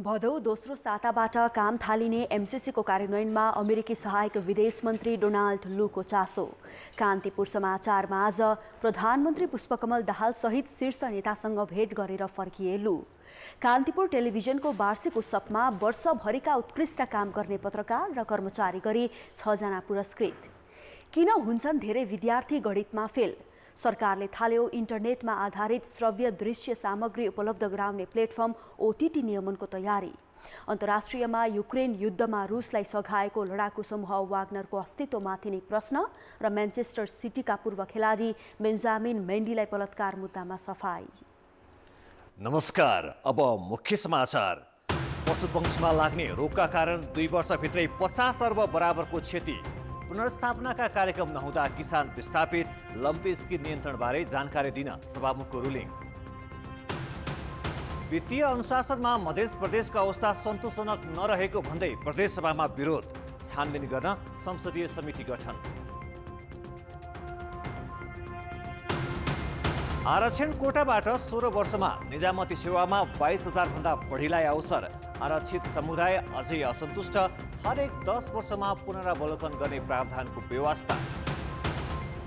भदौ दोस्रो साताबाट काम थालिने एमसिसीको कार्यान्वयनमा अमेरिकी सहायक विदेश मन्त्री डोनाल्ड लुको चासो कान्तिपुर समाचारमा आज प्रधानमन्त्री पुष्पकमल दाहाल सहित शीर्ष नेतासँग भेट गरेर फर्किए लु कान्तिपुर टेलिभिजनको वार्षिक उत्सवमा वर्षभरिका उत्कृष्ट काम गर्ने पत्रकार र कर्मचारी गरी छजना पुरस्कृत किन हुन्छन् धेरै विद्यार्थी गणितमा फेल सरकारले थाल्यो इन्टरनेटमा आधारित श्रव्य दृश्य सामग्री उपलब्ध गराउने प्लेटफर्म ओटिटी नियमनको तयारी अन्तर्राष्ट्रियमा युक्रेन युद्धमा रुसलाई सघाएको लडाकु समूह वाग्नरको अस्तित्वमाथि नै प्रश्न र म्यान्चेस्टर सिटीका पूर्व खेलाडी बेन्जामिन मेन्डीलाई बलात्कार मुद्दामा सफाई नमस्कार अब मुख्य समाचार पशुवंशमा लाग्ने रोगका कारण दुई वर्षभित्रै पचास अर्ब बराबरको क्षति पुनर्स्थापनाका कार्यक्रम नहुँदा किसान विस्थापित लम्पेसकी नियन्त्रणबारे जानकारी दिन सभामुखको रुलिङ वित्तीय अनुशासनमा मध्य प्रदेशको अवस्था सन्तोषजनक नरहेको भन्दै प्रदेशसभामा विरोध छानबिन गर्न संसदीय समिति गठन आरक्षण कोटाबाट सोह्र वर्षमा निजामती सेवामा बाइस हजारभन्दा बढीलाई अवसर आरक्षित समुदाय अझै असन्तुष्ट हरेक दस वर्षमा पुनरावलोकन गर्ने प्रावधानको व्यवस्था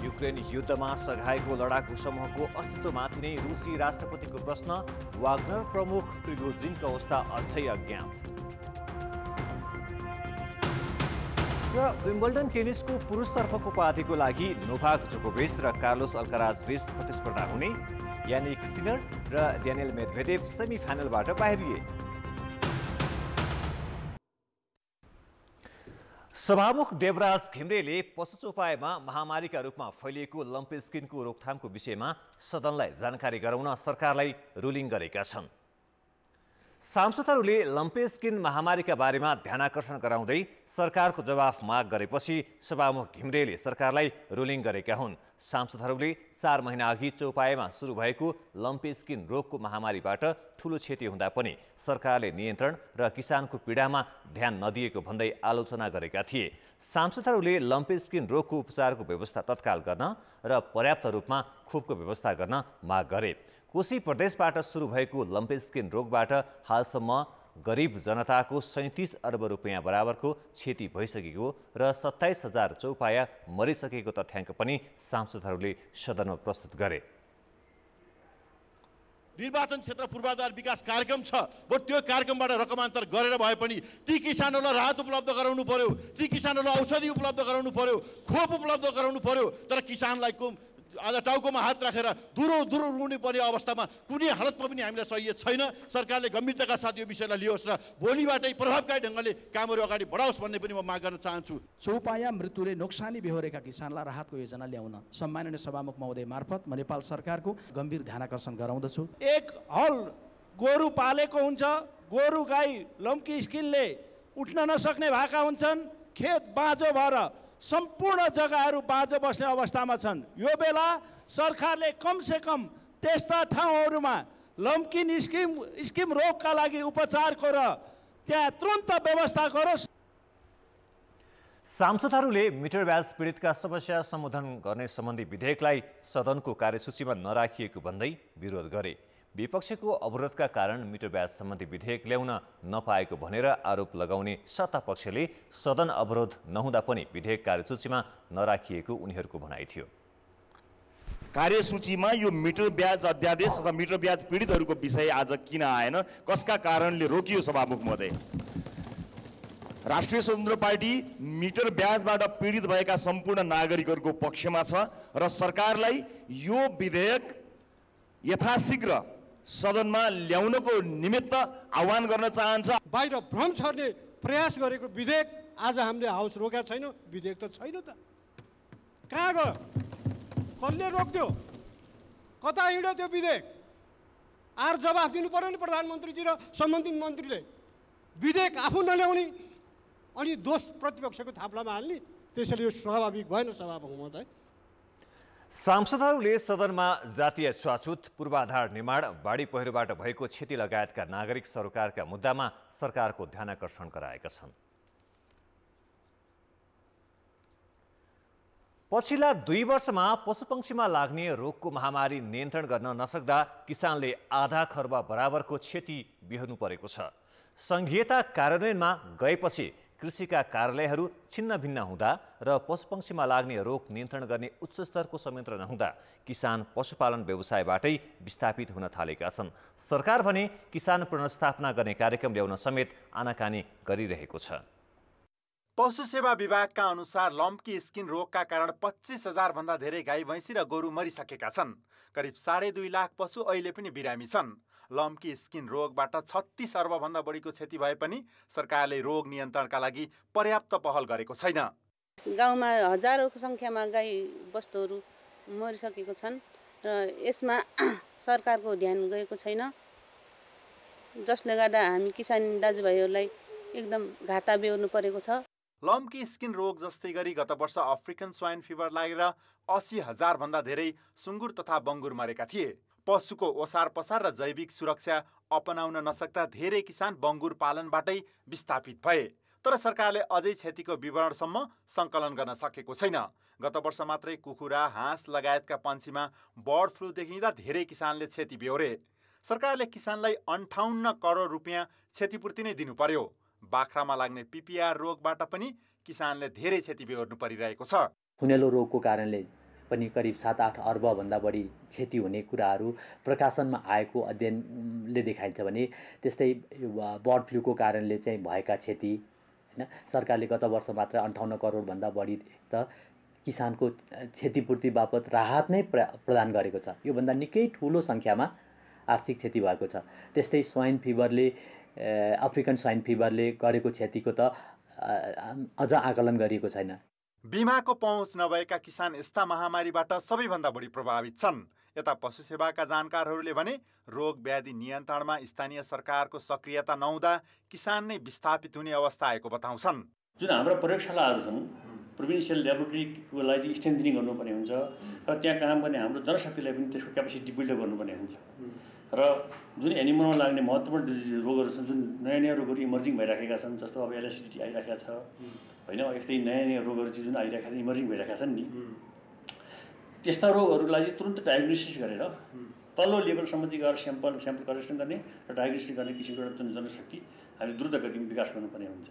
युक्रेन युद्धमा सघाएको लडाकु समूहको अस्तित्वमाथि नै रुसी राष्ट्रपतिको प्रश्न वाग्नर प्रमुख प्रिगोजिनको अवस्था अझै अज्ञात र विम्बल्डन टेनिसको पुरुषतर्फको उपाधिको लागि नोभाक जोकोभिच र कार्लोस बीच प्रतिस्पर्धा हुने यानिक सिनर र ड्यानियल मेदभेदेव सेमी फाइनलबाट बाहिरिए सभामुख देवराज घिम्रेले चौपायमा महामारीका रूपमा फैलिएको लम्पे स्किनको रोकथामको विषयमा सदनलाई जानकारी गराउन सरकारलाई रुलिङ गरेका छन् सांसदहरूले लम्पे स्किन महामारीका बारेमा ध्यानाकर्षण गराउँदै सरकारको जवाफ माग गरेपछि सभामुख घिम्रेले सरकारलाई रुलिङ गरेका हुन् सांसदहरूले चार महिना अघि चौपाएमा सुरु भएको लम्पे स्किन रोगको महामारीबाट ठूलो क्षति हुँदा पनि सरकारले नियन्त्रण र किसानको पीडामा ध्यान नदिएको भन्दै आलोचना गरेका थिए सांसदहरूले लम्पे स्किन रोगको उपचारको व्यवस्था तत्काल गर्न र पर्याप्त रूपमा खोपको व्यवस्था गर्न माग गरे कोशी प्रदेशबाट सुरु भएको लम्पे स्किन रोगबाट हालसम्म गरिब जनताको सैँतिस अर्ब रुपियाँ बराबरको क्षति भइसकेको र सत्ताइस हजार चौपाया मरिसकेको तथ्याङ्क पनि सांसदहरूले सदनमा प्रस्तुत गरे निर्वाचन क्षेत्र पूर्वाधार विकास कार्यक्रम छ बट त्यो कार्यक्रमबाट रकमान्तर गरेर भए पनि ती किसानहरूलाई राहत उपलब्ध गराउनु पर्यो ती किसानहरूलाई औषधि उपलब्ध गराउनु पर्यो खोप उपलब्ध गराउनु पर्यो तर किसानलाई आज टाउकोमा हात राखेर दुरो दुरो पर्ने अवस्थामा कुनै हालतमा पनि हामीलाई सहयोग छैन सरकारले गम्भीरताका साथ यो विषयलाई लियोस् र भोलिबाटै प्रभावकारी ढङ्गले कामहरू अगाडि बढाओस् भन्ने पनि म माग गर्न चाहन्छु चौपाया मृत्युले नोक्सानी बेहोरेका किसानलाई राहतको योजना ल्याउन सम्माननीय सभामुख महोदय मार्फत म नेपाल सरकारको गम्भीर ध्यान आकर्षण गराउँदछु एक हल गोरु पालेको हुन्छ गोरु गाई लम्की स्किनले उठ्न नसक्ने भएका हुन्छन् खेत बाँझो भएर सम्पूर्ण जग्गाहरू बाँझो बस्ने अवस्थामा छन् यो बेला सरकारले कमसेकम त्यस्ता ठाउँहरूमा लम्किन स्किम स्किम रोगका लागि उपचारको र त्यहाँ तुरन्त व्यवस्था गरोस् सांसदहरूले मिटर ब्याज पीडितका समस्या समाधान गर्ने सम्बन्धी विधेयकलाई सदनको कार्यसूचीमा नराखिएको भन्दै विरोध गरे विपक्षको अवरोधका कारण मिटर ब्याज सम्बन्धी विधेयक ल्याउन नपाएको भनेर आरोप लगाउने सत्तापक्षले सदन अवरोध नहुँदा पनि विधेयक कार्यसूचीमा नराखिएको उनीहरूको भनाइ थियो कार्यसूचीमा यो मिटर ब्याज अध्यादेश अथवा मिटर ब्याज पीडितहरूको विषय आज किन आएन कसका कारणले रोकियो सभामुख महोदय राष्ट्रिय स्वतन्त्र पार्टी मिटर ब्याजबाट पीडित भएका सम्पूर्ण नागरिकहरूको पक्षमा छ र सरकारलाई यो विधेयक यथाशीघ्र सदनमा ल्याउनको निमित्त आह्वान गर्न चाहन्छ बाहिर भ्रम छर्ने प्रयास गरेको विधेयक आज हामीले हाउस रोकेका छैनौँ विधेयक त छैन त कहाँ गयो कसले रोक्थ्यो कता हिँड्यो त्यो विधेयक आर जवाफ दिनु पऱ्यो नि प्रधानमन्त्रीजी र सम्बन्धित मन्त्रीले विधेयक आफू नल्याउने अनि दोष प्रतिपक्षको थाप्लामा हाल्ने त्यसैले यो स्वाभाविक भएन सभा बहुमत सांसदहरूले सदनमा जातीय छुवाछुत पूर्वाधार निर्माण बाढी पहिरोबाट भएको क्षति लगायतका नागरिक सरकारका मुद्दामा सरकारको ध्यानकर्षण गराएका छन् पछिल्ला दुई वर्षमा पशुपक्षीमा लाग्ने रोगको महामारी नियन्त्रण गर्न नसक्दा किसानले आधा खर्ब बराबरको क्षति बिहोर्नु परेको छ सङ्घीयता कार्यान्वयनमा गएपछि कृषिका कार्यालयहरू छिन्नभिन्न हुँदा र पशुपक्षीमा लाग्ने रोग नियन्त्रण गर्ने उच्च स्तरको संयन्त्र नहुँदा किसान पशुपालन व्यवसायबाटै विस्थापित हुन थालेका छन् सरकार भने किसान पुनर्स्थापना गर्ने कार्यक्रम ल्याउन समेत आनाकानी गरिरहेको छ पशु सेवा विभागका अनुसार लम्की स्किन रोगका कारण पच्चिस हजारभन्दा धेरै गाई भैँसी र गोरु मरिसकेका छन् करिब साढे दुई लाख पशु अहिले पनि बिरामी छन् लम्की स्किन रोगबाट छत्तिस अर्बभन्दा बढीको क्षति भए पनि सरकारले रोग नियन्त्रणका लागि पर्याप्त पहल गरेको छैन गाउँमा हजारौँ सङ्ख्यामा गाई बस्तुहरू मरिसकेको छन् र यसमा सरकारको ध्यान गएको छैन जसले गर्दा हामी किसान दाजुभाइहरूलाई एकदम घाटा बेहोर्नु परेको छ लम्की स्किन रोग जस्तै गरी गत वर्ष अफ्रिकन स्वाइन फिभर लागेर असी हजारभन्दा धेरै सुँगुर तथा बङ्गुर मरेका थिए पशुको ओसार पसार र जैविक सुरक्षा अपनाउन नसक्दा धेरै किसान बङ्गुर पालनबाटै विस्थापित भए तर सरकारले अझै क्षतिको विवरणसम्म सङ्कलन गर्न सकेको छैन गत वर्ष मात्रै कुखुरा हाँस लगायतका पन्छीमा बर्ड फ्लू देखिँदा धेरै किसानले क्षति बेहोरे सरकारले किसानलाई अन्ठाउन्न करोड रुपियाँ क्षतिपूर्ति नै दिनु पर्यो बाख्रामा लाग्ने पिपिआर रोगबाट पनि किसानले धेरै क्षति बेहोर्नु परिरहेको छ खुनेलो रोगको कारणले पनि करिब सात आठ अर्बभन्दा बढी क्षति हुने कुराहरू प्रकाशनमा आएको अध्ययनले देखाइन्छ भने त्यस्तै बर्ड फ्लूको कारणले चाहिँ भएका क्षति होइन सरकारले गत वर्ष मात्र अन्ठाउन्न करोडभन्दा बढी त किसानको क्षतिपूर्ति बापत राहत नै प्रदान गरेको छ योभन्दा निकै ठुलो सङ्ख्यामा आर्थिक क्षति भएको छ त्यस्तै स्वाइन फिभरले अफ्रिकन स्वाइन फिभरले गरेको क्षतिको त अझ आकलन गरिएको छैन बिमाको पहुँच नभएका किसान यस्ता महामारीबाट सबैभन्दा बढी प्रभावित छन् यता पशु सेवाका जानकारहरूले भने रोग व्याधि नियन्त्रणमा स्थानीय सरकारको सक्रियता नहुँदा किसान नै विस्थापित हुने अवस्था आएको बताउँछन् जुन हाम्रो प्रयोगशालाहरू छन् प्रोभिन्सियल ल्याबोरेटरीको लागि स्ट्रेन्थनिङ गर्नुपर्ने हुन्छ र त्यहाँ काम गर्ने हाम्रो जनशक्तिलाई पनि त्यसको क्यापेसिटी बिल्ड गर्नुपर्ने हुन्छ र जुन एनिमलमा लाग्ने महत्त्वपूर्ण डिजिज रोगहरू छन् जुन नयाँ नयाँ रोगहरू इमर्जिङ भइराखेका छन् जस्तो अब एलएसिडिटी आइरहेको छ होइन यस्तै नयाँ नयाँ रोगहरू चाहिँ जुन आइरहेका छन् इमर्जिङ भइरहेका छन् नि त्यस्ता रोगहरूलाई चाहिँ तुरन्त डायग्नोसिस गरेर तल्लो लेभलसम्म चाहिँ गएर स्याम्पल स्याम्पल कलेक्सन गर्ने र डायग्नोसिस गर्ने किसिमको एउटा जुन जनशक्ति हामी द्रुत गतिमा विकास गर्नुपर्ने हुन्छ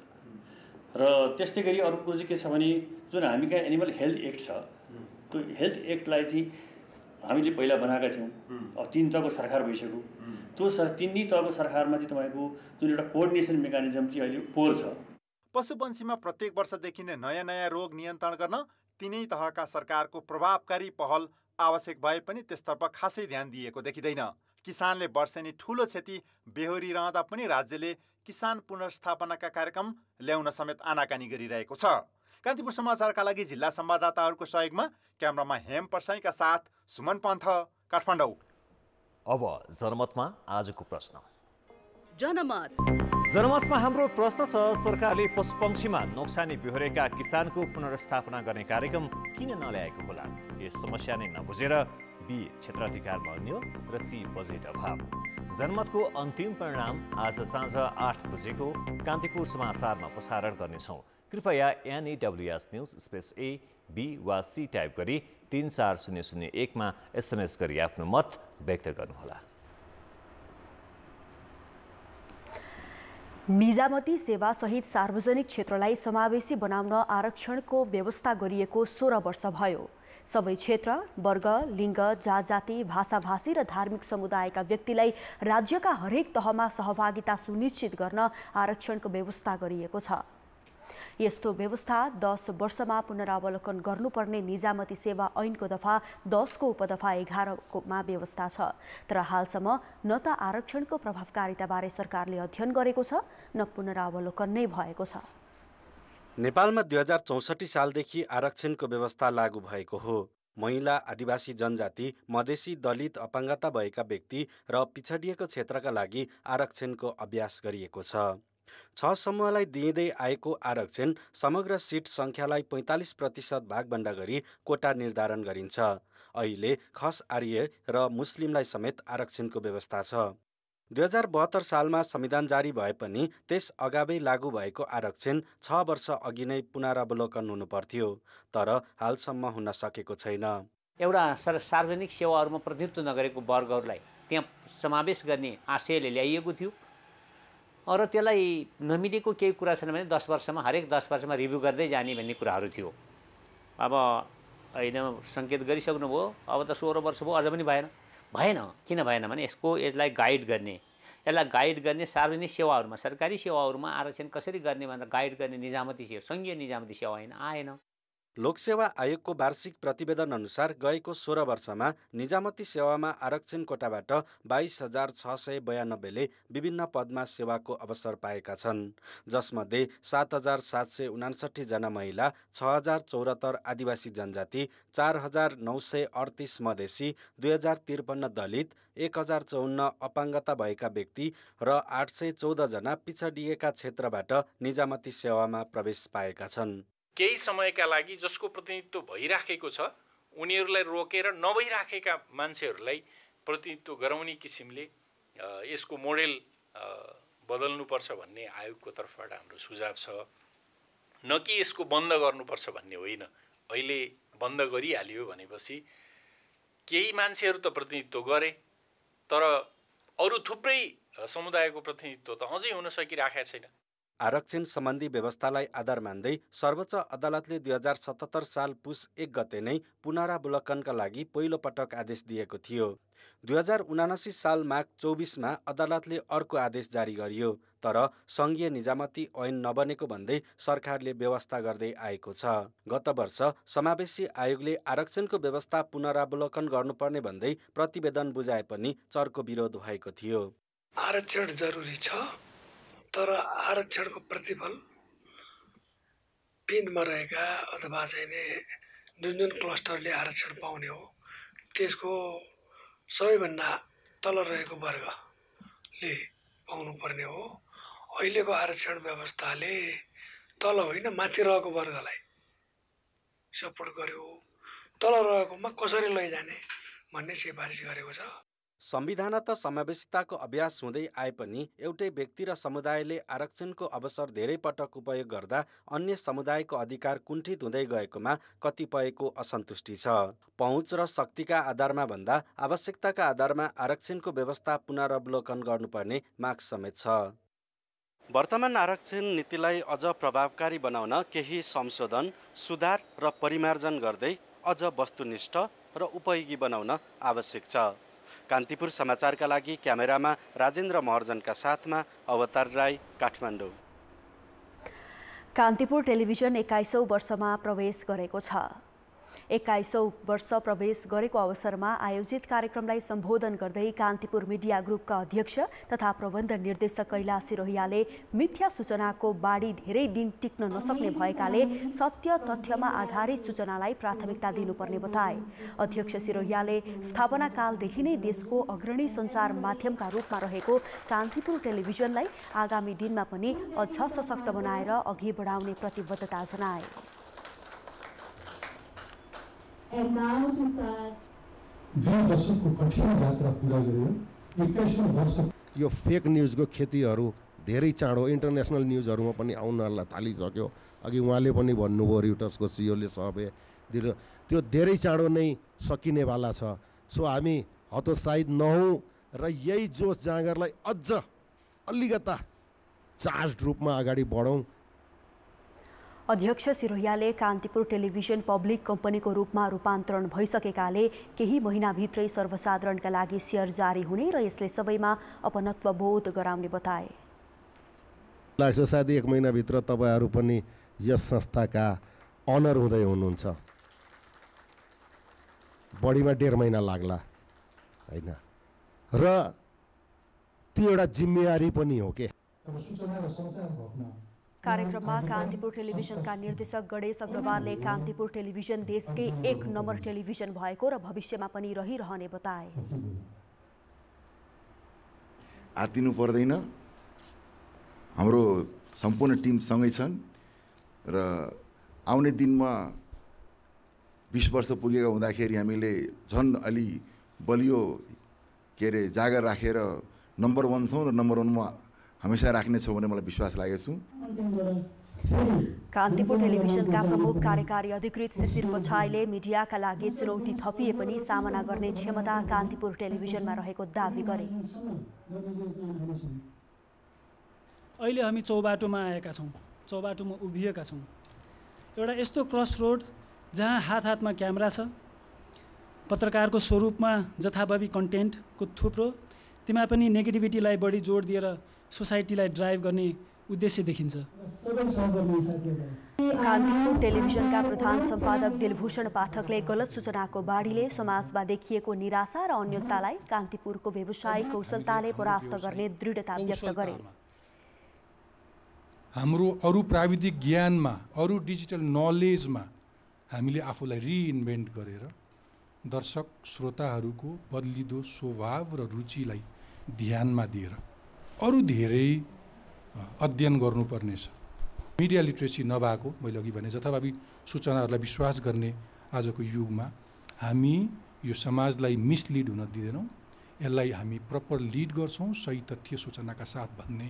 र त्यस्तै गरी अर्को कुरो चाहिँ के छ भने जुन हामी कहाँ एनिमल हेल्थ एक्ट छ त्यो हेल्थ एक्टलाई चाहिँ हामीले पहिला बनाएका थियौँ अब तिन तहको सरकार भइसक्यो त्यो सर तिनै तहको सरकारमा चाहिँ तपाईँको जुन एउटा कोअर्डिनेसन मेकानिजम चाहिँ अहिले पोहोर छ पशुपन्छीमा प्रत्येक वर्षदेखि नै नयाँ नयाँ रोग नियन्त्रण गर्न तिनै तहका सरकारको प्रभावकारी पहल आवश्यक भए पनि त्यसतर्फ खासै ध्यान दिएको देखिँदैन किसानले वर्षेनी ठुलो क्षति बेहोरिरहँदा पनि राज्यले किसान पुनर्स्थापनाका कार्यक्रम ल्याउन समेत आनाकानी गरिरहेको छ कान्तिपुर समाचारका लागि जिल्ला संवाददाताहरूको सहयोगमा क्यामरामा हेम पर्साईका साथ सुमन पन्थ काठमाडौँ अब जनमतमा आजको प्रश्न जनमत जनमतमा हाम्रो प्रश्न छ सरकारले पशुपक्षीमा नोक्सानी बिहोरेका किसानको पुनर्स्थापना गर्ने कार्यक्रम किन नल्याएको होला यस समस्या नै नबुझेर बी क्षेत्राधिकार बन्यो र सी बजेट अभाव जनमतको अन्तिम परिणाम आज साँझ आठ बजेको कान्तिपुर समाचारमा प्रसारण गर्नेछौँ कृपया NAWS news space A B वा सी टाइप गरी तिन चार शून्य शून्य एकमा एसएमएस गरी आफ्नो मत व्यक्त गर्नुहोला निजामती सेवासहित सार्वजनिक क्षेत्रलाई समावेशी बनाउन आरक्षणको व्यवस्था गरिएको सोह्र वर्ष भयो सबै क्षेत्र वर्ग लिङ्ग जात जाति भाषाभाषी र धार्मिक समुदायका व्यक्तिलाई राज्यका हरेक तहमा सहभागिता सुनिश्चित गर्न आरक्षणको व्यवस्था गरिएको छ यस्तो व्यवस्था दस वर्षमा पुनरावलोकन गर्नुपर्ने निजामती सेवा ऐनको दफा दसको उपदफा एघारकोमा व्यवस्था छ तर हालसम्म न त आरक्षणको प्रभावकारिताबारे सरकारले अध्ययन गरेको छ न पुनरावलोकन नै भएको छ नेपालमा दुई हजार चौसठी सालदेखि आरक्षणको व्यवस्था लागू भएको हो महिला आदिवासी जनजाति मधेसी दलित अपाङ्गता भएका व्यक्ति र पिछडिएको क्षेत्रका लागि आरक्षणको अभ्यास गरिएको छ छ समूहलाई दिइँदै आएको आरक्षण समग्र सिट सङ्ख्यालाई पैँतालिस प्रतिशत भागभन्दा गरी कोटा निर्धारण गरिन्छ अहिले खस आर्य र मुस्लिमलाई समेत आरक्षणको व्यवस्था छ दुई हजार बहत्तर सालमा संविधान जारी भए पनि त्यस अगावै लागू भएको आरक्षण छ वर्ष अघि नै पुनरावलोकन हुनुपर्थ्यो तर हालसम्म हुन सकेको छैन एउटा सर सार्वजनिक सेवाहरूमा प्रतिनिधित्व नगरेको वर्गहरूलाई त्यहाँ समावेश गर्ने आशयले ल्याइएको थियो र त्यसलाई नमिलेको केही कुरा छैन भने दस वर्षमा हरेक दस वर्षमा रिभ्यू गर्दै जाने भन्ने कुराहरू थियो अब होइन सङ्केत गरिसक्नुभयो अब त सोह्र वर्ष भयो अझ पनि भएन भएन किन भएन भने यसको यसलाई गाइड गर्ने यसलाई गाइड गर्ने सार्वजनिक सेवाहरूमा सरकारी सेवाहरूमा आरक्षण कसरी गर्ने भनेर गाइड गर्ने निजामती सेवा सङ्घीय निजामती सेवा होइन आएन लोकसेवा आयोगको वार्षिक प्रतिवेदन अनुसार गएको सोह्र वर्षमा निजामती सेवामा आरक्षण कोटाबाट बाइस हजार छ सय बयानब्बेले विभिन्न पदमा सेवाको अवसर पाएका छन् जसमध्ये सात हजार सात सय उनासठीजना महिला छ हजार चौरात्तर आदिवासी जनजाति चार हजार नौ सय अडतिस मधेसी दुई हजार त्रिपन्न दलित एक हजार चौन्न अपाङ्गता भएका व्यक्ति र आठ सय चौधजना पिछडिएका क्षेत्रबाट निजामती सेवामा प्रवेश पाएका छन् केही समयका लागि जसको प्रतिनिधित्व भइराखेको छ उनीहरूलाई रोकेर नभइराखेका मान्छेहरूलाई प्रतिनिधित्व गराउने किसिमले यसको मोडेल बदल्नुपर्छ भन्ने आयोगको तर्फबाट हाम्रो सुझाव छ न कि यसको बन्द गर्नुपर्छ भन्ने होइन अहिले बन्द गरिहाल्यो भनेपछि केही मान्छेहरू त प्रतिनिधित्व गरे तर अरू थुप्रै समुदायको प्रतिनिधित्व त अझै हुन सकिराखेका छैन आरक्षण सम्बन्धी व्यवस्थालाई आधार मान्दै सर्वोच्च अदालतले दुई हजार सतहत्तर साल पुस एक गते नै पुनरावलोकनका लागि पहिलो पटक आदेश दिएको थियो दुई हजार उनासी साल माघ चौबिसमा अदालतले अर्को आदेश जारी गरियो तर सङ्घीय निजामती ऐन नबनेको भन्दै सरकारले व्यवस्था गर्दै आएको छ गत वर्ष समावेशी आयोगले आरक्षणको व्यवस्था पुनरावलोकन गर्नुपर्ने भन्दै प्रतिवेदन बुझाए पनि चर्को विरोध भएको थियो आरक्षण जरुरी छ तर आरक्षणको प्रतिफल पिँधमा रहेका अथवा चाहिँ नि जुन जुन क्लस्टरले आरक्षण पाउने हो त्यसको सबैभन्दा तल रहेको वर्गले पाउनुपर्ने हो अहिलेको आरक्षण व्यवस्थाले तल होइन माथि रहेको वर्गलाई सपोर्ट गर्यो तल रहेकोमा कसरी लैजाने भन्ने सिफारिस गरेको छ संविधान त समावेशिताको अभ्यास हुँदै आए पनि एउटै व्यक्ति र समुदायले आरक्षणको अवसर धेरै पटक उपयोग गर्दा अन्य समुदायको अधिकार कुण्ठित हुँदै गएकोमा कतिपयको असन्तुष्टि छ पहुँच र शक्तिका आधारमा भन्दा आवश्यकताका आधारमा आरक्षणको व्यवस्था पुनरावलोकन गर्नुपर्ने माग समेत छ वर्तमान आरक्षण नीतिलाई अझ प्रभावकारी बनाउन केही संशोधन सुधार र परिमार्जन गर्दै अझ वस्तुनिष्ठ र उपयोगी बनाउन आवश्यक छ कान्तिपुर समाचारका लागि क्यामेरामा राजेन्द्र महर्जनका साथमा अवतार राई काठमाडौँ कान्तिपुर टेलिभिजन एक्काइसौँ वर्षमा प्रवेश गरेको छ एक्काइसौँ वर्ष प्रवेश गरेको अवसरमा आयोजित कार्यक्रमलाई सम्बोधन गर्दै कान्तिपुर मिडिया ग्रुपका अध्यक्ष तथा प्रबन्ध निर्देशक कैलाश रोहियाले मिथ्या सूचनाको बाढी धेरै दिन टिक्न नसक्ने भएकाले सत्य तथ्यमा आधारित सूचनालाई प्राथमिकता दिनुपर्ने बताए अध्यक्ष सिरोहियाले स्थापनाकालदेखि नै देशको अग्रणी सञ्चार माध्यमका रूपमा रहेको कान्तिपुर टेलिभिजनलाई आगामी दिनमा पनि अझ सशक्त बनाएर अघि बढाउने प्रतिबद्धता जनाए दुई वर्षको कठिन यात्रा पुरा गर्यो एक्काइसौँ वर्ष यो फेक न्युजको खेतीहरू धेरै चाँडो इन्टरनेसनल न्युजहरूमा पनि आउनलाई थालिसक्यो अघि उहाँले पनि भन्नुभयो रिटर्सको सिओले सबै त्यो धेरै चाँडो नै सकिनेवाला छ सो हामी हतोत्साहित नहौँ र यही जोस जाँगरलाई अझ अलिकता चार्ज रूपमा अगाडि बढौँ अध्यक्ष सिरोहियाले कान्तिपुर टेलिभिजन पब्लिक कम्पनीको रूपमा रूपान्तरण भइसकेकाले केही महिनाभित्रै सर्वसाधारणका लागि सेयर जारी हुने र यसले सबैमा अपनत्व बोध गराउने बताए लाग्छ सायद एक महिनाभित्र तपाईँहरू पनि यस संस्थाका अनर हुँदै हुनुहुन्छ बढीमा डेढ महिना लाग्ला होइन र त्यो एउटा जिम्मेवारी पनि हो के कार्यक्रममा कान्तिपुर टेलिभिजनका निर्देशक गणेश अग्रवालले कान्तिपुर टेलिभिजन देशकै एक नम्बर टेलिभिजन भएको र भविष्यमा पनि रहिरहने बताए आतिनु पर्दैन हाम्रो सम्पूर्ण टिम सँगै छन् र आउने दिनमा बिस वर्ष पुगेको हुँदाखेरि हामीले झन् अलि बलियो के अरे जागर राखेर नम्बर वान छौँ र नम्बर वानमा हमेसा राख्नेछौँ भन्ने मलाई विश्वास लागेको छु कान्तिपुर टेलिभिजनका प्रमुख कार्यकारी अधिकृत शिशिर पछाइले मिडियाका लागि चुनौती थपिए पनि सामना गर्ने क्षमता कान्तिपुर टेलिभिजनमा रहेको दावी गरे अहिले हामी चौबाटोमा आएका छौँ चौबाटोमा उभिएका छौँ एउटा यस्तो क्रस रोड जहाँ हात हातमा क्यामेरा छ पत्रकारको स्वरूपमा जथाभावी कन्टेन्टको थुप्रो त्यसमा पनि नेगेटिभिटीलाई बढी जोड दिएर सोसाइटीलाई ड्राइभ गर्ने उद्देश्य देखिन्छ कान्तिपुर टेलिभिजनका प्रधान सम्पादक दिलभूषण पाठकले गलत सूचनाको बाढीले समाजमा देखिएको निराशा र अन्यतालाई कान्तिपुरको व्यवसायिक कौशलताले परास्त गर्ने दृढता व्यक्त गरे हाम्रो अरू प्राविधिक ज्ञानमा अरू डिजिटल नलेजमा हामीले आफूलाई रिइन्भेन्ट गरेर दर्शक श्रोताहरूको बदलिदो स्वभाव र रुचिलाई ध्यानमा दिएर अरू धेरै अध्ययन गर्नुपर्नेछ मिडिया लिट्रेसी नभएको मैले अघि भने जथाभावी सूचनाहरूलाई विश्वास गर्ने आजको युगमा हामी यो समाजलाई मिसलिड हुन दिँदैनौँ यसलाई हामी प्रपर लिड गर्छौँ सही तथ्य सूचनाका साथ भन्ने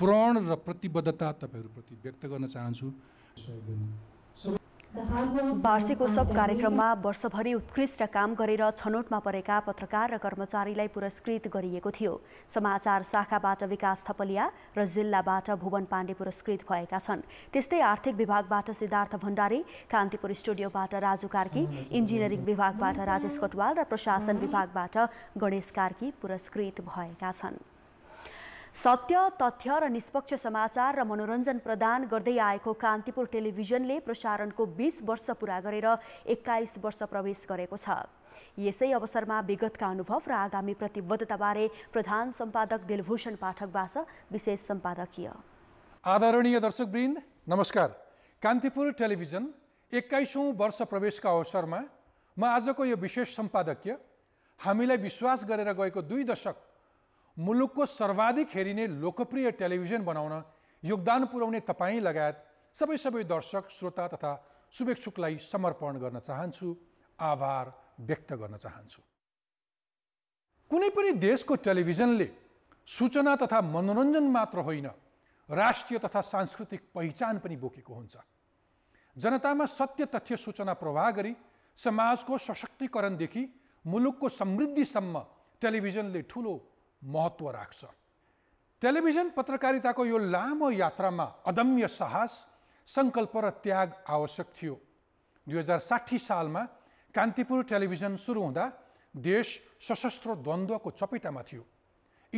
प्रण र प्रतिबद्धता तपाईँहरूप्रति व्यक्त गर्न चाहन्छु वार्षिक उत्सव कार्यक्रममा वर्षभरि उत्कृष्ट काम गरेर छनौटमा परेका पत्रकार र कर्मचारीलाई पुरस्कृत गरिएको थियो समाचार शाखाबाट विकास थपलिया र जिल्लाबाट भुवन पाण्डे पुरस्कृत भएका छन् त्यस्तै आर्थिक विभागबाट सिद्धार्थ भण्डारी कान्तिपुर स्टुडियोबाट राजु कार्की इन्जिनियरिङ विभागबाट राजेश कटवाल र प्रशासन विभागबाट गणेश कार्की पुरस्कृत भएका छन् सत्य तथ्य र निष्पक्ष समाचार र मनोरञ्जन प्रदान गर्दै आएको कान्तिपुर टेलिभिजनले प्रसारणको बिस वर्ष पुरा गरेर एक्काइस वर्ष प्रवेश गरेको छ यसै अवसरमा विगतका अनुभव र आगामी प्रतिबद्धताबारे प्रधान सम्पादक दिलभूषण पाठक बास विशेष सम्पादकीय आदरणीय दर्शकवृन्द नमस्कार कान्तिपुर टेलिभिजन एक्काइसौँ वर्ष प्रवेशका अवसरमा म आजको यो विशेष सम्पादकीय हामीलाई विश्वास गरेर गएको दुई दशक मुलुकको सर्वाधिक हेरिने लोकप्रिय टेलिभिजन बनाउन योगदान पुर्याउने तपाईँ लगायत सबै सबै दर्शक श्रोता तथा शुभेच्छुकलाई समर्पण गर्न चाहन्छु आभार व्यक्त गर्न चाहन्छु कुनै पनि देशको टेलिभिजनले सूचना तथा मनोरञ्जन मात्र होइन राष्ट्रिय तथा सांस्कृतिक पहिचान पनि बोकेको हुन्छ जनतामा सत्य तथ्य सूचना प्रवाह गरी समाजको सशक्तिकरणदेखि मुलुकको समृद्धिसम्म टेलिभिजनले ठुलो महत्त्व राख्छ टेलिभिजन पत्रकारिताको यो लामो यात्रामा अदम्य साहस सङ्कल्प र त्याग आवश्यक थियो दुई हजार साठी सालमा कान्तिपुर टेलिभिजन सुरु हुँदा देश सशस्त्र द्वन्द्वको चपेटामा थियो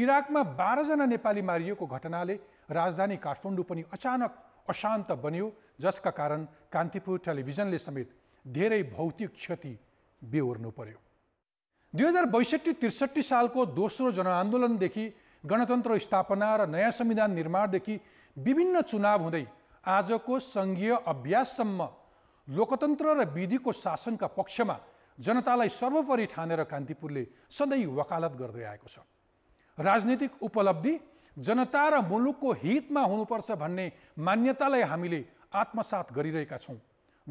इराकमा बाह्रजना नेपाली मारिएको घटनाले राजधानी काठमाडौँ पनि अचानक अशान्त बन्यो जसका कारण कान्तिपुर टेलिभिजनले समेत धेरै भौतिक क्षति बेहोर्नु पर्यो दुई हजार बैसठी त्रिसठी सालको दोस्रो जनआन्दोलनदेखि गणतन्त्र स्थापना र नयाँ संविधान निर्माणदेखि विभिन्न चुनाव हुँदै आजको सङ्घीय अभ्याससम्म लोकतन्त्र र विधिको शासनका पक्षमा जनतालाई सर्वोपरि ठानेर कान्तिपुरले सधैँ वकालत गर्दै आएको छ राजनीतिक उपलब्धि जनता र मुलुकको हितमा हुनुपर्छ भन्ने मान्यतालाई हामीले आत्मसात गरिरहेका छौँ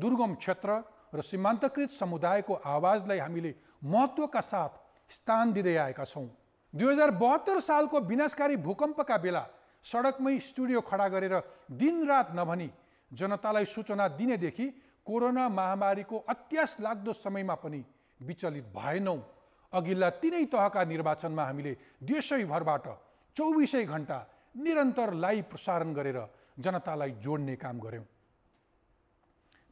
दुर्गम क्षेत्र र सीमान्तकृत समुदायको आवाजलाई हामीले महत्त्वका साथ स्थान दिँदै आएका छौँ दुई हजार बहत्तर सालको विनाशकारी भूकम्पका बेला सडकमै स्टुडियो खडा गरेर दिनरात नभनी जनतालाई सूचना दिनेदेखि कोरोना महामारीको अत्यास लाग्दो समयमा पनि विचलित भएनौँ अघिल्ला तिनै तहका निर्वाचनमा हामीले देशैभरबाट चौबिसै घन्टा निरन्तर लाइभ प्रसारण गरेर जनतालाई जोड्ने काम गऱ्यौँ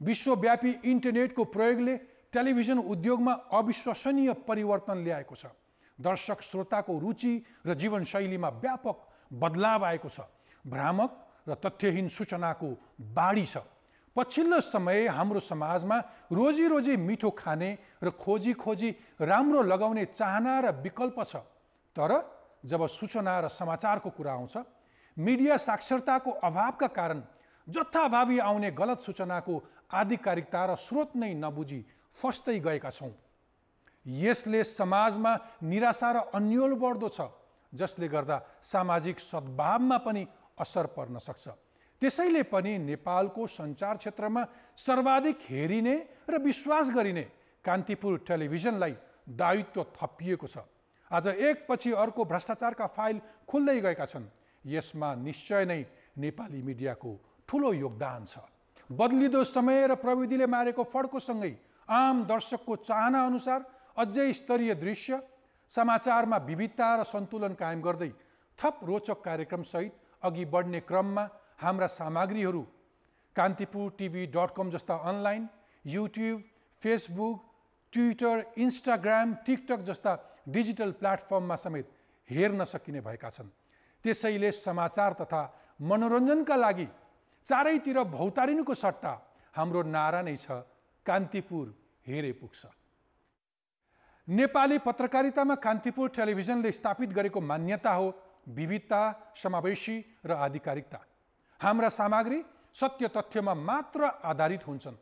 विश्वव्यापी इन्टरनेटको प्रयोगले टेलिभिजन उद्योगमा अविश्वसनीय परिवर्तन ल्याएको छ दर्शक श्रोताको रुचि र जीवनशैलीमा व्यापक बदलाव आएको छ भ्रामक र तथ्यहीन सूचनाको बाढी छ पछिल्लो समय हाम्रो समाजमा रोजी रोजी मिठो खाने र खोजी खोजी राम्रो लगाउने चाहना र विकल्प छ तर जब सूचना र समाचारको कुरा आउँछ मिडिया साक्षरताको अभावका कारण जथाभावी आउने गलत सूचनाको आधिकारिकता र स्रोत नै नबुझी फस्दै गएका छौँ यसले समाजमा निराशा र अन्यल बढ्दो छ जसले गर्दा सामाजिक सद्भावमा पनि असर पर्न सक्छ त्यसैले पनि नेपालको सञ्चार क्षेत्रमा सर्वाधिक हेरिने र विश्वास गरिने कान्तिपुर टेलिभिजनलाई दायित्व थपिएको छ आज एकपछि अर्को भ्रष्टाचारका फाइल खुल्दै गएका छन् यसमा निश्चय नै नेपाली मिडियाको ठुलो योगदान छ बदलिँदो समय र प्रविधिले मारेको फड्कोसँगै आम दर्शकको चाहना अनुसार अझै स्तरीय दृश्य समाचारमा विविधता र सन्तुलन कायम गर्दै थप रोचक कार्यक्रमसहित अघि बढ्ने क्रममा हाम्रा सामग्रीहरू कान्तिपुर टिभी डट कम जस्ता online YouTube Facebook Twitter Instagram TikTok जस्ता डिजिटल प्लेटफर्ममा समेत हेर्न सकिने भएका छन् त्यसैले समाचार तथा मनोरञ्जनका लागि चारैतिर भौतारिनुको सट्टा हाम्रो नारा नै छ कान्तिपुर हेरे पुग्छ नेपाली पत्रकारितामा कान्तिपुर टेलिभिजनले स्थापित गरेको मान्यता हो विविधता समावेशी र आधिकारिकता हाम्रा सामग्री सत्य तथ्यमा मात्र आधारित हुन्छन्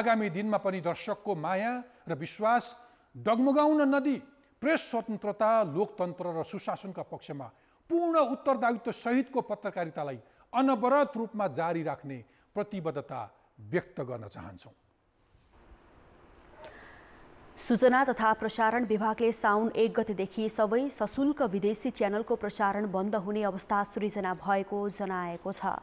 आगामी दिनमा पनि दर्शकको माया र विश्वास डगमगाउन नदी प्रेस स्वतन्त्रता लोकतन्त्र र सुशासनका पक्षमा पूर्ण उत्तरदायित्व सहितको पत्रकारितालाई अनवरत रूपमा जारी राख्ने प्रतिबद्धता व्यक्त गर्न चाहन्छौँ सूचना तथा प्रसारण विभागले साउन एक गतेदेखि सबै सशुल्क विदेशी च्यानलको प्रसारण बन्द हुने अवस्था सृजना भएको जनाएको छ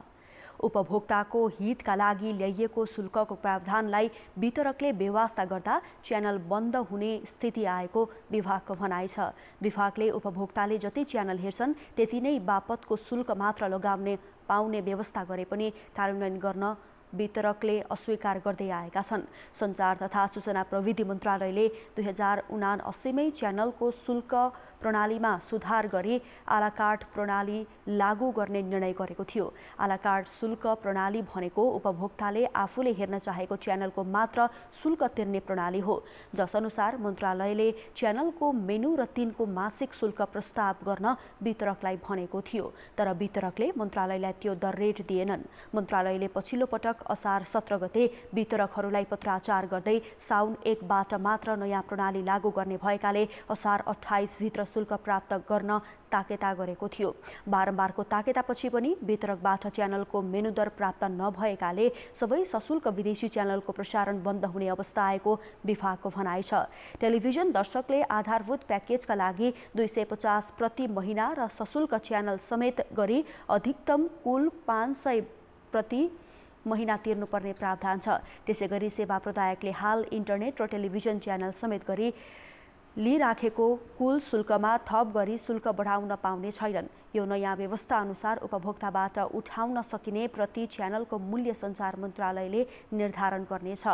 उपभोक्ताको हितका लागि ल्याइएको शुल्कको प्रावधानलाई वितरकले व्यवस्था गर्दा च्यानल बन्द हुने स्थिति आएको विभागको भनाइ छ विभागले उपभोक्ताले जति च्यानल हेर्छन् त्यति नै बापतको शुल्क मात्र लगाउने पाउने व्यवस्था गरे पनि कार्यान्वयन गर्न वितरकले अस्वीकार गर्दै आएका छन् सञ्चार तथा सूचना प्रविधि मन्त्रालयले दुई हजार उना अस्सीमै च्यानलको शुल्क प्रणालीमा सुधार गरी आलाकार्ड प्रणाली लागू गर्ने निर्णय गरेको थियो आलाकार्ट शुल्क प्रणाली भनेको उपभोक्ताले आफूले हेर्न चाहेको च्यानलको मात्र शुल्क तिर्ने प्रणाली हो जसअनुसार मन्त्रालयले च्यानलको मेनु र तिनको मासिक शुल्क प्रस्ताव गर्न वितरकलाई भनेको थियो तर वितरकले मन्त्रालयलाई त्यो दर रेट दिएनन् मन्त्रालयले पछिल्लो पटक असार सत्र गते वितरकहरूलाई पत्राचार गर्दै साउन एकबाट मात्र नयाँ प्रणाली लागू गर्ने भएकाले असार भित्र शुल्क प्राप्त गर्न ताकेता गरेको थियो बारम्बारको ताकेतापछि पनि वितरकबाट च्यानलको मेनुदर प्राप्त नभएकाले सबै सशुल्क विदेशी च्यानलको प्रसारण बन्द हुने अवस्था आएको विभागको भनाइ छ टेलिभिजन दर्शकले आधारभूत प्याकेजका लागि दुई सय पचास प्रति महिना र सशुल्क च्यानल समेत गरी अधिकतम कुल पाँच सय प्रति महिना तिर्नुपर्ने प्रावधान छ त्यसै गरी सेवा प्रदायकले हाल इन्टरनेट र टेलिभिजन च्यानल समेत गरी लिइराखेको कुल शुल्कमा थप गरी शुल्क बढाउन पाउने छैनन् यो नयाँ व्यवस्था अनुसार उपभोक्ताबाट उठाउन सकिने प्रति च्यानलको मूल्य सञ्चार मन्त्रालयले निर्धारण गर्नेछ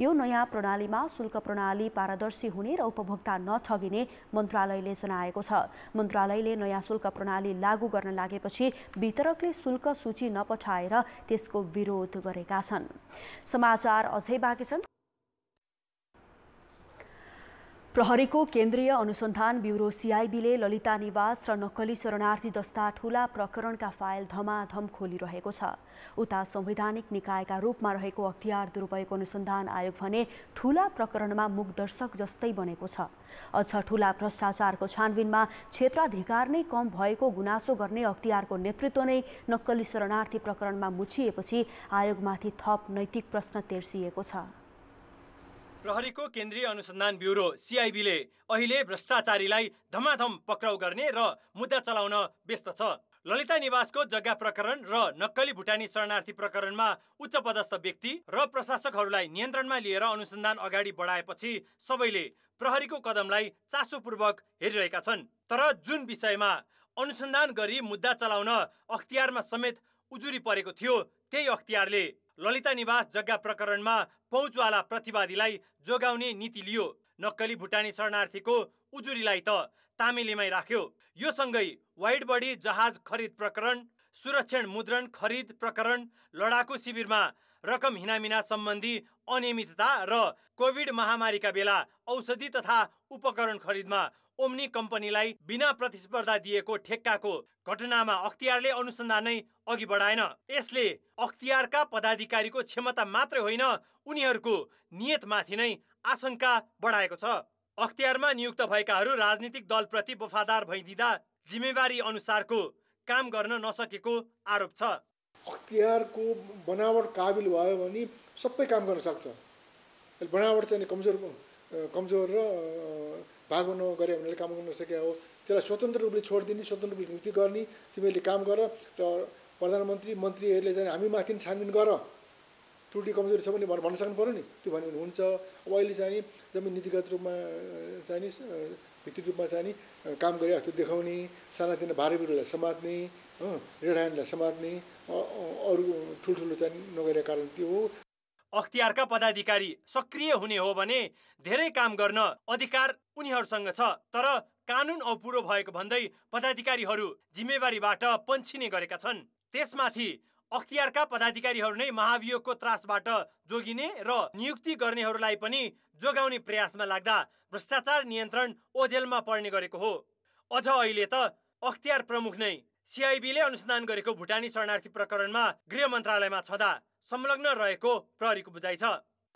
यो नयाँ प्रणालीमा शुल्क प्रणाली पारदर्शी हुने र उपभोक्ता नठगिने मन्त्रालयले जनाएको छ मन्त्रालयले नयाँ शुल्क प्रणाली लागू गर्न लागेपछि वितरकले शुल्क सूची नपठाएर त्यसको विरोध गरेका छन् समाचार अझै बाँकी छन् प्रहरीको केन्द्रीय अनुसन्धान ब्युरो सिआइबीले ललिता निवास र नक्कली शरणार्थी जस्ता ठूला प्रकरणका फाइल धमाधम खोलिरहेको छ उता संवैधानिक निकायका रूपमा रहेको अख्तियार दुरुपयोग अनुसन्धान आयोग भने ठूला प्रकरणमा मुखदर्शक जस्तै बनेको छ अझ ठूला भ्रष्टाचारको छानबिनमा क्षेत्राधिकार नै कम भएको गुनासो गर्ने अख्तियारको नेतृत्व नै नक्कली शरणार्थी प्रकरणमा मुछिएपछि आयोगमाथि थप नैतिक प्रश्न तेर्सिएको छ प्रहरीको केन्द्रीय अनुसन्धान ब्युरो सिआइबीले अहिले भ्रष्टाचारीलाई धमाधम पक्राउ गर्ने र मुद्दा चलाउन व्यस्त छ ललिता निवासको जग्गा प्रकरण र नक्कली भुटानी शरणार्थी प्रकरणमा उच्च पदस्थ व्यक्ति र प्रशासकहरूलाई नियन्त्रणमा लिएर अनुसन्धान अगाडि बढाएपछि सबैले प्रहरीको कदमलाई चासोपूर्वक हेरिरहेका छन् तर जुन विषयमा अनुसन्धान गरी मुद्दा चलाउन अख्तियारमा समेत उजुरी परेको थियो त्यही अख्तियारले ललिता निवास जग्गा प्रकरणमा पहुँचवाला प्रतिवादीलाई जोगाउने नीति लियो नक्कली भुटानी शरणार्थीको उजुरीलाई त तामेलीमै राख्यो यो सँगै वाइड बडी जहाज खरिद प्रकरण सुरक्षण मुद्रण खरिद प्रकरण लडाकु शिविरमा रकम हिनामिना सम्बन्धी अनियमितता र कोभिड महामारीका बेला औषधि तथा उपकरण खरिदमा ओम्नी कम्पनीलाई बिना प्रतिस्पर्धा दिएको ठेक्काको घटनामा अख्तियारले अनुसन्धान नै अघि बढाएन यसले अख्तियारका पदाधिकारीको क्षमता मात्रै होइन उनीहरूको नियतमाथि नै आशंका बढाएको छ अख्तियारमा नियुक्त भएकाहरू राजनीतिक दलप्रति वफादार भइदिँदा जिम्मेवारी अनुसारको काम गर्न नसकेको आरोप छ अख्तियारको बनावट काबिल भयो भने सबै काम गर्न सक्छ बनावट चाहिँ कमजोर कमजोर र भाग हुनु गऱ्यो भनेर काम गर्न सके हो त्यसलाई स्वतन्त्र रूपले छोडिदिने स्वतन्त्र रूपले नियुक्ति गर्ने तिमीहरूले काम गर र प्रधानमन्त्री मन्त्रीहरूले चाहिँ हामी माथि छानबिन गर त्रुटि कमजोरी छ भने भन्न सक्नु पऱ्यो नि त्यो भन्यो भने हुन्छ अब अहिले चाहिँ नि जमिन नीतिगत रूपमा चाहिँ नि भित्री रूपमा चाहिँ नि काम गरे जस्तो देखाउने सानातिना बिरुवालाई समात्ने रेडायनलाई समात्ने अरू ठुल्ठुलो चाहिँ नगरेको कारण त्यो हो अख्तियारका पदाधिकारी सक्रिय हुने हो भने धेरै काम गर्न अधिकार उनीहरूसँग छ तर कानुन अपुरो भएको भन्दै पदाधिकारीहरू जिम्मेवारीबाट पन्छिने गरेका छन् त्यसमाथि अख्तियारका पदाधिकारीहरू नै महाभियोगको त्रासबाट जोगिने र नियुक्ति गर्नेहरूलाई पनि जोगाउने प्रयासमा लाग्दा भ्रष्टाचार नियन्त्रण ओझेलमा पर्ने गरेको हो अझ अहिले त अख्तियार प्रमुख नै सिआइबीले अनुसन्धान गरेको भुटानी शरणार्थी प्रकरणमा गृह मन्त्रालयमा छँदा संलग्न रहेको प्रहरीको बुझाइ छ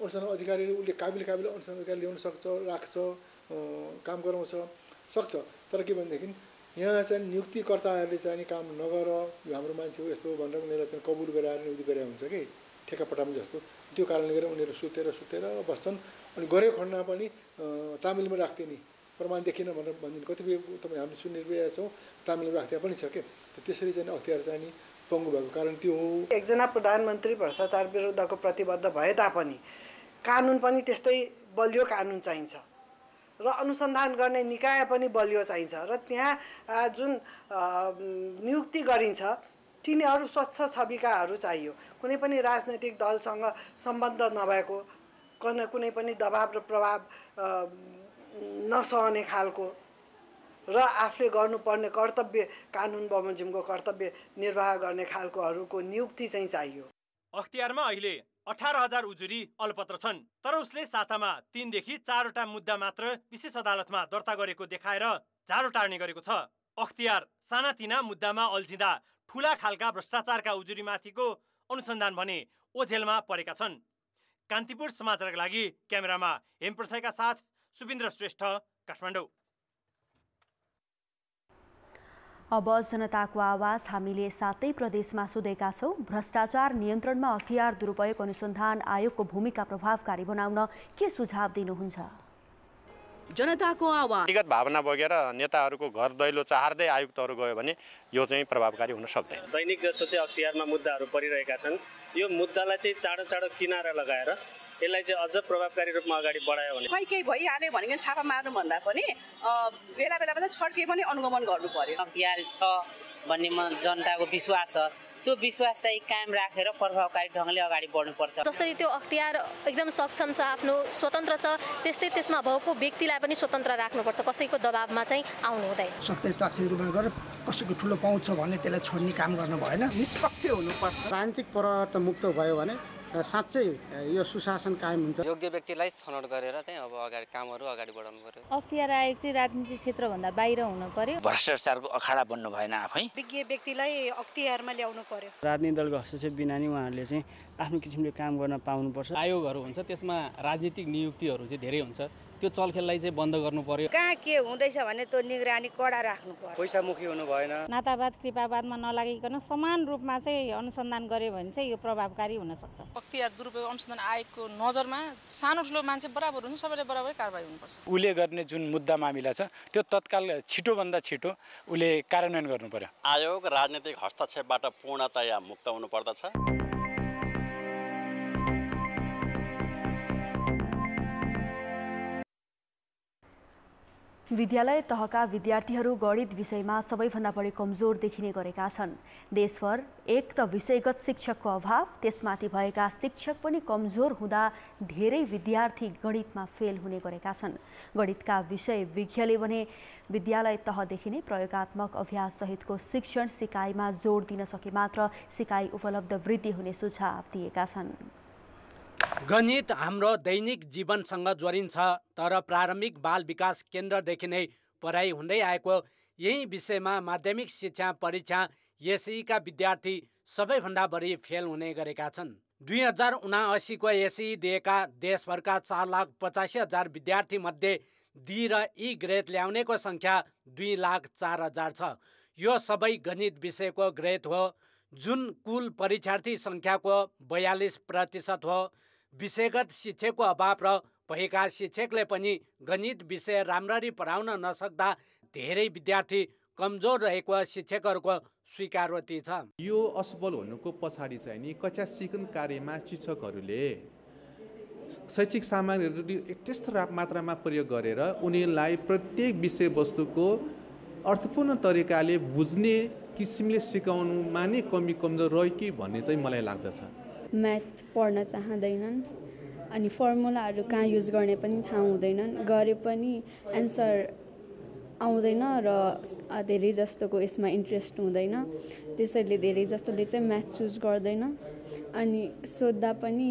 अनुसन्धान अधिकारीले उसले काबिल काबिल अनुसन्धान अधिकारी ल्याउन सक्छ राख्छ काम गराउँछ सक्छ तर के भनेदेखि यहाँ चाहिँ नियुक्तिकर्ताहरूले चाहिँ काम नगर यो हाम्रो मान्छे हो यस्तो भनेर उनीहरूलाई चाहिँ कबुल गराएर नियुक्ति गरे हुन्छ कि ठेक्का जस्तो त्यो कारणले गर्दा उनीहरू सुतेर सुतेर बस्छन् अनि गरेको खण्डमा पनि तामिलमा राख्थे नि प्रमाण देखिन भनेर भनिदिनु कतिपय तपाईँ हामीले सुनिरहेका छौँ तामिलमा राख्दा पनि छ क्या त्यसरी चाहिँ अख्तियार चाहिँ पङ्गु कारण त्यो हो एकजना प्रधानमन्त्री भ्रष्टाचार विरुद्धको प्रतिबद्ध भए तापनि कानुन पनि त्यस्तै बलियो कानुन चाहिन्छ र अनुसन्धान गर्ने निकाय पनि बलियो चाहिन्छ र त्यहाँ जुन नियुक्ति गरिन्छ तिनीहरू स्वच्छ छविकाहरू चाहियो कुनै पनि राजनैतिक दलसँग सम्बन्ध नभएको कुनै पनि दबाब र प्रभाव नसहने खालको र आफूले गर्नुपर्ने कर्तव्य कानुन बमोजिमको कर्तव्य निर्वाह गर्ने खालकोहरूको नियुक्ति चाहिँ चाहियो अख्तियारमा अहिले अठार हजार उजुरी अलपत्र छन् तर उसले सातामा तिनदेखि चारवटा मुद्दा मात्र विशेष अदालतमा दर्ता गरेको देखाएर झारो टार्ने गरेको छ अख्तियार सानातिना मुद्दामा अल्झिँदा ठुला खालका भ्रष्टाचारका उजुरीमाथिको अनुसन्धान भने ओझेलमा परेका छन् कान्तिपुर समाचारका लागि क्यामेरामा हेमप्रसाईका साथ सुविन्द्र श्रेष्ठ काठमाडौँ अब जनताको आवाज हामीले सातै प्रदेशमा सोधेका छौँ भ्रष्टाचार नियन्त्रणमा अख्तियार दुरुपयोग अनुसन्धान आयोगको भूमिका प्रभावकारी बनाउन के सुझाव दिनुहुन्छ जनताको आवाज व्यक्तिगत भावना बगेर नेताहरूको घर दैलो चाहर्दै आयुक्तहरू गयो भने यो चाहिँ प्रभावकारी हुन सक्दैन दैनिक जसो चाहिँ अख्तियारमा मुद्दाहरू परिरहेका छन् यो मुद्दालाई चाहिँ चाँडो चाँडो किनारा लगाएर यसलाई चाहिँ अझ प्रभावकारी रूपमा अगाडि बढायो भने खै केही भइहाल्यो भने छापा मार्नुभन्दा पनि बेला बेला बेला छड्के पनि अनुगमन गर्नु पर्यो अख्तियार छ भन्ने म जनताको विश्वास छ त्यो विश्वास चाहिँ कायम राखेर प्रभावकारी ढङ्गले अगाडि बढ्नुपर्छ जसरी त्यो अख्तियार एकदम सक्षम छ आफ्नो स्वतन्त्र छ त्यस्तै त्यसमा भएको व्यक्तिलाई पनि स्वतन्त्र राख्नुपर्छ कसैको दबावमा चाहिँ आउनु हुँदैन सत्य तथ्यहरूमा गएर कसैको ठुलो पाउँछ भन्ने त्यसलाई छोड्ने काम गर्नु भएन निष्पक्ष हुनुपर्छ राजनीतिक परावर्तन मुक्त भयो भने साँच्चै यो सुशासन कायम हुन्छ योग्य व्यक्तिलाई छनौट गरेर चाहिँ अब अगाडि कामहरू अगाडि बढाउनु पर्यो अख्तियार आयोग चाहिँ राजनीति क्षेत्रभन्दा बाहिर हुनु पर्यो भ्रष्टाचारको अखाडा बन्नु भएन आफै विज्ञ व्यक्तिलाई अख्तियारमा ल्याउनु पर्यो राजनीतिक दलको हस्तक्षेप बिना नै उहाँहरूले चाहिँ आफ्नो किसिमले काम गर्न पाउनुपर्छ आयोगहरू हुन्छ त्यसमा राजनीतिक नियुक्तिहरू चाहिँ धेरै हुन्छ त्यो चलखेललाई चाहिँ बन्द गर्नु पर्यो कहाँ के हुँदैछ भने त्यो निगरानी कडा राख्नु पर्यो पैसा मुखी हुनु भएन नातावाद कृपावादमा नलागिकन समान रूपमा चाहिँ अनुसन्धान गर्यो भने चाहिँ यो प्रभावकारी हुन सक्छ अख्तियार दुरुपयोग अनुसन्धान आयोगको नजरमा सानो ठुलो मान्छे बराबर हुन्छ सबैले बराबर कारवाही हुनुपर्छ उसले गर्ने जुन मुद्दा मामिला छ त्यो तत्काल छिटोभन्दा छिटो उसले कार्यान्वयन गर्नु पर्यो आयोग राजनीतिक हस्तक्षेपबाट पूर्णतया मुक्त हुनुपर्दछ विद्यालय तहका विद्यार्थीहरू गणित विषयमा सबैभन्दा बढी कमजोर देखिने गरेका छन् देशभर एक त विषयगत शिक्षकको अभाव त्यसमाथि भएका शिक्षक पनि कमजोर हुँदा धेरै विद्यार्थी गणितमा फेल हुने गरेका छन् गणितका विषय विज्ञले भने विद्यालय तहदेखि नै प्रयोगत्मक सहितको शिक्षण सिकाइमा जोड दिन सके मात्र सिकाइ उपलब्ध वृद्धि हुने सुझाव दिएका छन् गणित हाम्रो दैनिक जीवनसँग जोडिन्छ तर प्रारम्भिक बाल विकास केन्द्रदेखि नै पढाइ हुँदै आएको यही विषयमा माध्यमिक शिक्षा परीक्षा एसईका विद्यार्थी सबैभन्दा बढी फेल हुने गरेका छन् दुई हजार उनासीको एसई दिएका देशभरका चार लाख पचासी हजार विद्यार्थीमध्ये दी र ई ग्रेड ल्याउनेको सङ्ख्या दुई लाख चार हजार छ यो सबै गणित विषयको ग्रेड हो जुन कुल परीक्षार्थी सङ्ख्याको बयालिस प्रतिशत हो विषयगत शिक्षकको अभाव र भएका शिक्षकले पनि गणित विषय राम्ररी पढाउन नसक्दा धेरै विद्यार्थी कमजोर रहेको शिक्षकहरूको स्वीकारवती छ यो असफल हुनुको पछाडि चाहिँ नि कक्षा सिकन कार्यमा शिक्षकहरूले शैक्षिक सामग्रीहरू त्यस्तो मात्रामा प्रयोग गरेर उनीहरूलाई प्रत्येक विषयवस्तुको अर्थपूर्ण तरिकाले बुझ्ने किसिमले सिकाउनुमा नै कमी कमजोर रह्यो कि भन्ने चाहिँ मलाई लाग्दछ म्याथ पढ्न चाहँदैनन् अनि फर्मुलाहरू कहाँ युज गर्ने पनि थाहा हुँदैनन् गरे पनि एन्सर आउँदैन र धेरै जस्तोको यसमा इन्ट्रेस्ट हुँदैन त्यसैले धेरै जस्तोले चाहिँ म्याथ चुज गर्दैन अनि सोद्धा पनि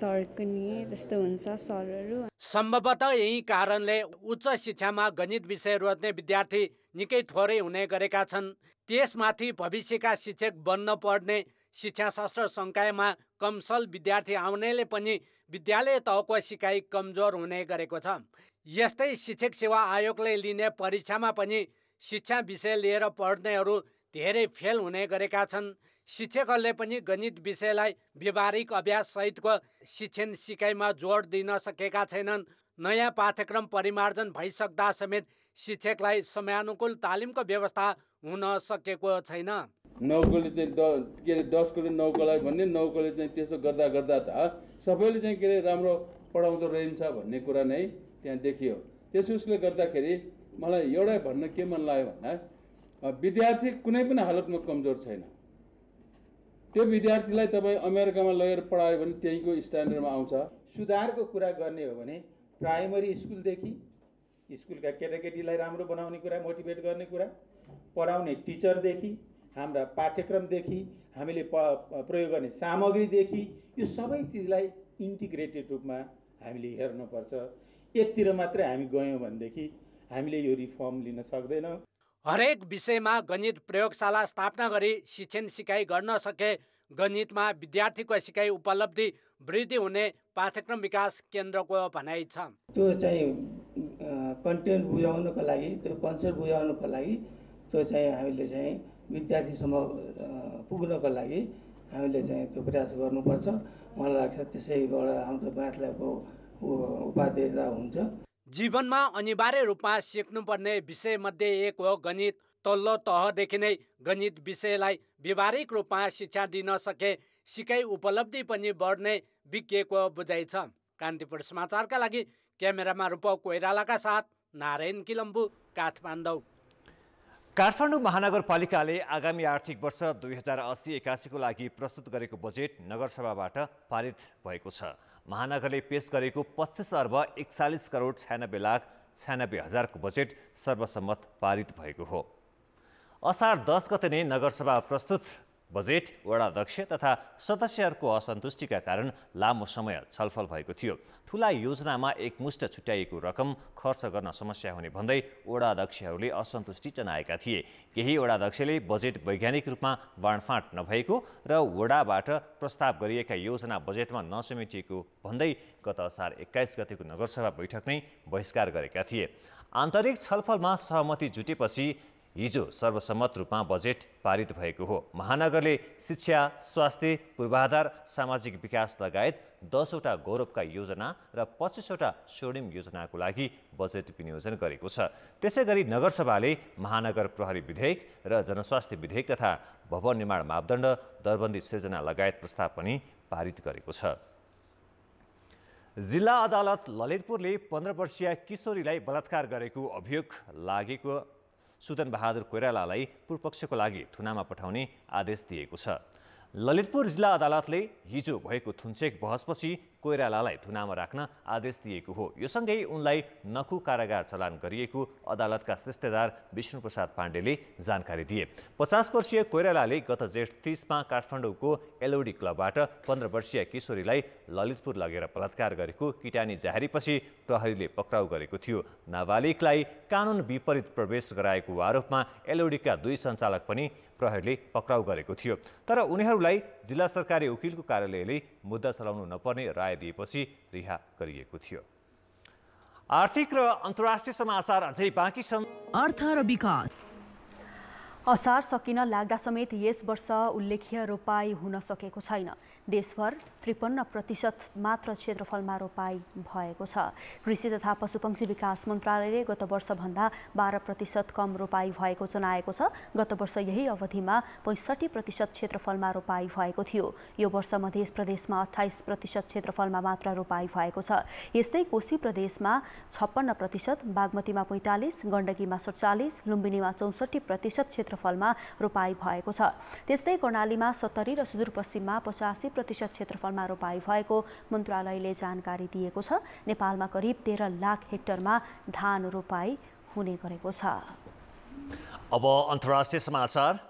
चर्कनी त्यस्तो हुन्छ सरहरू सम्भवतः यही कारणले उच्च शिक्षामा गणित विषय रोज्ने विद्यार्थी निकै थोरै हुने गरेका छन् त्यसमाथि भविष्यका शिक्षक बन्न पर्ने शिक्षाशास्त्र सङ्कायमा कमसल विद्यार्थी आउनेले पनि विद्यालय तहको सिकाइ कमजोर हुने गरेको छ यस्तै शिक्षक सेवा आयोगले लिने परीक्षामा पनि शिक्षा विषय लिएर पढ्नेहरू धेरै फेल हुने गरेका छन् शिक्षकहरूले पनि गणित विषयलाई व्यावहारिक अभ्यास सहितको शिक्षण सिकाइमा जोड दिन सकेका छैनन् नयाँ पाठ्यक्रम परिमार्जन भइसक्दा समेत शिक्षकलाई समयानुकूल तालिमको व्यवस्था हुन सकेको छैन नौकोले चाहिँ द के अरे दसकोले नौकोलाई भन्ने नौकोले चाहिँ त्यस्तो गर्दा गर्दा त सबैले चाहिँ के अरे राम्रो पढाउँदो रहन्छ भन्ने कुरा नै त्यहाँ देखियो त्यस उसले गर्दाखेरि मलाई एउटै भन्न के मन लाग्यो भन्दा विद्यार्थी कुनै पनि हालतमा कमजोर छैन त्यो विद्यार्थीलाई तपाईँ अमेरिकामा लगेर पढायो भने त्यहीँको स्ट्यान्डर्डमा आउँछ सुधारको कुरा गर्ने हो भने प्राइमरी स्कुलदेखि स्कुलका केटाकेटीलाई राम्रो बनाउने कुरा मोटिभेट गर्ने कुरा पढाउने टिचरदेखि हाम्रा पाठ्यक्रमदेखि हामीले प प्रयोग गर्ने सामग्रीदेखि यो सबै चिजलाई इन्टिग्रेटेड रूपमा हामीले हेर्नुपर्छ एकतिर मात्रै हामी गयौँ भनेदेखि हामीले यो रिफर्म लिन सक्दैनौँ हरेक विषयमा गणित प्रयोगशाला स्थापना गरी शिक्षण सिकाइ गर्न सके गणितमा विद्यार्थीको सिकाइ उपलब्धि वृद्धि हुने पाठ्यक्रम विकास केन्द्रको भनाइ छ त्यो चाहिँ कन्टेन्ट बुझाउनको लागि त्यो कन्सेप्ट बुझाउनको लागि त्यो चाहिँ हामीले चाहिँ विद्यार्थीसम्म पुग्नको लागि हामीले चाहिँ त्यो प्रयास गर्नुपर्छ मलाई लाग्छ त्यसैबाट हाम्रो म्याथलाई उपाध्यता हुन्छ जीवनमा अनिवार्य रूपमा सिक्नुपर्ने विषयमध्ये एक हो गणित तल्लो तहदेखि नै गणित विषयलाई व्यवहारिक रूपमा शिक्षा दिन सके सिकाइ उपलब्धि पनि बढ्ने विज्ञको बुझाइ छ कान्तिपुर समाचारका लागि क्यामेरामा रूप कोइरालाका साथ नारायण किलम्बु काठमाडौँ काठमाडौँ महानगरपालिकाले आगामी आर्थिक वर्ष दुई हजार असी एकासीको लागि प्रस्तुत गरेको बजेट नगरसभाबाट पारित भएको छ महानगरले पेश गरेको पच्चिस अर्ब एकचालिस करोड छ्यानब्बे लाख छ्यानब्बे हजारको बजेट सर्वसम्मत पारित भएको हो असार दस गते नै नगरसभा प्रस्तुत बजेट वडाध्यक्ष तथा सदस्यहरूको असन्तुष्टिका कारण लामो समय छलफल भएको थियो ठुला योजनामा एकमुष्ट छुट्याइएको रकम खर्च गर्न समस्या हुने भन्दै वडाध्यक्षहरूले असन्तुष्टि जनाएका थिए केही वडाध्यक्षले बजेट वैज्ञानिक रूपमा बाँडफाँट नभएको र वडाबाट प्रस्ताव गरिएका योजना बजेटमा नसमेटिएको भन्दै गत असार एक्काइस गतिको नगरसभा बैठक नै बहिष्कार गरेका थिए आन्तरिक छलफलमा सहमति जुटेपछि हिजो सर्वसम्मत रूपमा बजेट पारित भएको हो महानगरले शिक्षा स्वास्थ्य पूर्वाधार सामाजिक विकास लगायत दसवटा गौरवका योजना र पच्चिसवटा स्वर्णिम योजनाको लागि बजेट विनियोजन गरेको छ त्यसै गरी नगरसभाले महानगर प्रहरी विधेयक र जनस्वास्थ्य विधेयक तथा भवन निर्माण मापदण्ड दरबन्दी सृजना लगायत प्रस्ताव पनि पारित गरेको छ जिल्ला अदालत ललितपुरले पन्ध्र वर्षीय किशोरीलाई बलात्कार गरेको अभियोग लागेको सुदन बहादुर कोइरालालाई पूर्वपक्षको लागि थुनामा पठाउने आदेश दिएको छ ललितपुर जिल्ला अदालतले हिजो भएको थुन्चेक बहसपछि कोइरालालाई धुनामा राख्न आदेश दिएको हो यो सँगै उनलाई नखु कारागार चलान गरिएको अदालतका श्रेष्ठदार विष्णुप्रसाद पाण्डेले जानकारी दिए पचास वर्षीय कोइरालाले गत जेठ तिसमा काठमाडौँको एलओडी क्लबबाट पन्ध्र वर्षीय किशोरीलाई ललितपुर लगेर बलात्कार गरेको किटानी जाहेरीपछि प्रहरीले पक्राउ गरेको थियो नाबालिगलाई कानुन विपरीत प्रवेश गराएको आरोपमा एलओडीका दुई सञ्चालक पनि प्रहरीले पक्राउ गरेको थियो तर उनीहरूलाई जिल्ला सरकारी वकिलको कार्यालयले मुद्दा चलाउनु नपर्ने राय दिएपछि रिहा गरिएको थियो आर्थिक र अन्तर्राष्ट्रिय समाचार अझै बाँकी छन् अर्थ र विकास असार सकिन लाग्दा समेत यस वर्ष उल्लेख्य रोपाई हुन सकेको छैन देशभर त्रिपन्न प्रतिशत मात्र क्षेत्रफलमा रोपाई भएको छ कृषि तथा पशुपक्षी विकास मन्त्रालयले गत वर्षभन्दा बाह्र प्रतिशत कम रोपाई भएको जनाएको छ गत वर्ष यही अवधिमा पैँसठी प्रतिशत क्षेत्रफलमा रोपाई भएको थियो यो वर्ष मध्य प्रदेशमा अठाइस प्रतिशत क्षेत्रफलमा मात्र रोपाई भएको छ यस्तै कोशी प्रदेशमा छप्पन्न प्रतिशत बागमतीमा पैँतालिस गण्डकीमा सडचालिस लुम्बिनीमा चौसठी प्रतिशत क्षेत्र क्षेत्रफलमा रोपाई भएको छ त्यस्तै कर्णालीमा सत्तरी र सुदूरपश्चिममा पचासी प्रतिशत क्षेत्रफलमा रोपाई भएको मन्त्रालयले जानकारी दिएको छ नेपालमा करिब तेह्र लाख हेक्टरमा धान रोपाई हुने गरेको छ अब अन्तर्राष्ट्रिय समाचार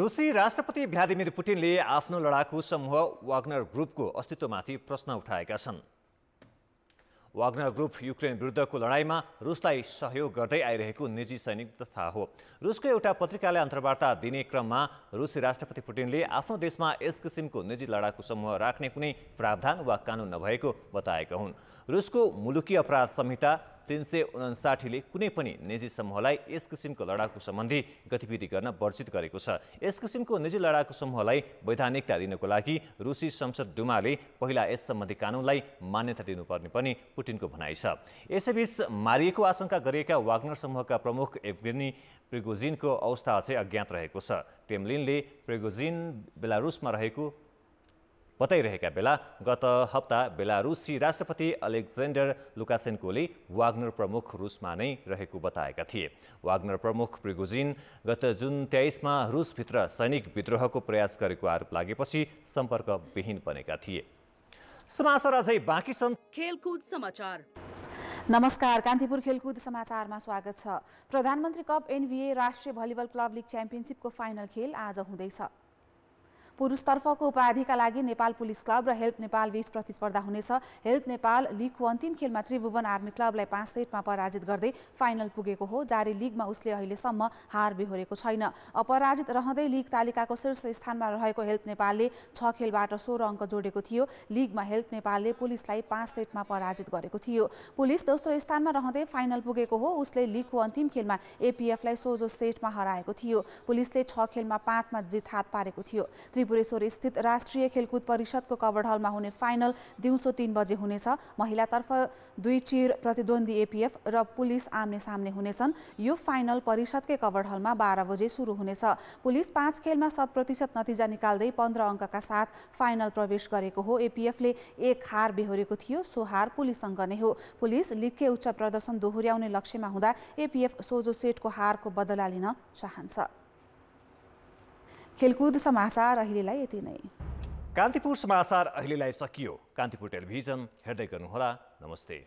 रुसी राष्ट्रपति भ्लादिमिर पुटिनले आफ्नो लडाकु समूह वाग्नर ग्रुपको अस्तित्वमाथि प्रश्न उठाएका छन् वाग्नर ग्रुप युक्रेन विरुद्धको लडाइँमा रुसलाई सहयोग गर्दै आइरहेको निजी सैनिक तथा हो रुसको एउटा पत्रिकाले अन्तर्वार्ता दिने क्रममा रुसी राष्ट्रपति पुटिनले आफ्नो देशमा यस किसिमको निजी लडाकु समूह राख्ने कुनै प्रावधान वा कानुन नभएको बताएका हुन् रुसको मुलुकी अपराध संहिता तिन सय उनासाठीले कुनै पनि निजी समूहलाई यस किसिमको लडाकु सम्बन्धी गतिविधि गर्न वर्जित गरेको छ यस किसिमको निजी लडाकु समूहलाई वैधानिकता दिनको लागि रुसी संसद डुमाले पहिला यस सम्बन्धी कानुनलाई मान्यता दिनुपर्ने पनि पुटिनको भनाइ छ यसैबीच मारिएको आशंका गरिएका वाग्नर समूहका प्रमुख एभगेनी प्रिगोजिनको अवस्था अझै अज्ञात रहेको छ क्रेमलिनले प्रिगोजिन बेलारुसमा रहेको बताइरहेका बेला गत हप्ता बेलारुसी राष्ट्रपति अलेक्जेन्डर लुकासेन्कोले वाग्नर प्रमुख रुसमा नै रहेको बताएका थिए वाग्नर प्रमुख प्रिगोजिन गत जुन तेइसमा रुसभित्र सैनिक विद्रोहको प्रयास गरेको आरोप लागेपछि सम्पर्कविहीन बनेका थिए समाचार अझै बाँकी छन् खेलकुद समाचार नमस्कार कान्तिपुर खेलकुद समाचारमा स्वागत छ प्रधानमन्त्री कप एनबिए राष्ट्रिय भलिबल क्लब लिग च्याम्पियनसिपको फाइनल खेल आज हुँदैछ पुरुषतर्फको उपाधिका लागि नेपाल पुलिस क्लब र हेल्प नेपाल बीच प्रतिस्पर्धा हुनेछ हेल्प नेपाल लिगको अन्तिम खेलमा त्रिभुवन आर्मी क्लबलाई पाँच सेटमा पराजित गर्दै फाइनल पुगेको हो जारी लिगमा उसले अहिलेसम्म हार बेहोरेको छैन अपराजित रहँदै लिग तालिकाको शीर्ष स्थानमा रहेको हेल्प नेपालले छ खेलबाट सोह्र अङ्क जोडेको थियो लिगमा हेल्प नेपालले पुलिसलाई पाँच सेटमा पराजित गरेको थियो पुलिस दोस्रो स्थानमा रहँदै फाइनल पुगेको हो उसले लिगको अन्तिम खेलमा एपिएफलाई सोझो सेटमा हराएको थियो पुलिसले छ खेलमा पाँचमा जित हात पारेको थियो त्रिपुरेश्वर स्थित राष्ट्रिय खेलकुद परिषदको कभर हलमा हुने फाइनल दिउँसो तिन बजे हुनेछ महिलातर्फ दुई चिर प्रतिद्वन्दी एपिएफ र पुलिस आम्ने सामने हुनेछन् यो फाइनल परिषदकै कभर हलमा बाह्र बजे सुरु हुनेछ पुलिस पाँच खेलमा शत प्रतिशत नतिजा निकाल्दै पन्ध्र अङ्कका साथ फाइनल प्रवेश गरेको हो एपिएफले एक हार बेहोरेको थियो सो हार पुलिससँग नै हो पुलिस लिखे उच्च प्रदर्शन दोहोऱ्याउने लक्ष्यमा हुँदा एपिएफ सोझो सेटको हारको बदला लिन चाहन्छ खेलकुद समाचार अहिलेलाई यति नै कान्तिपुर समाचार अहिलेलाई सकियो कान्तिपुर टेलिभिजन हेर्दै गर्नुहोला नमस्ते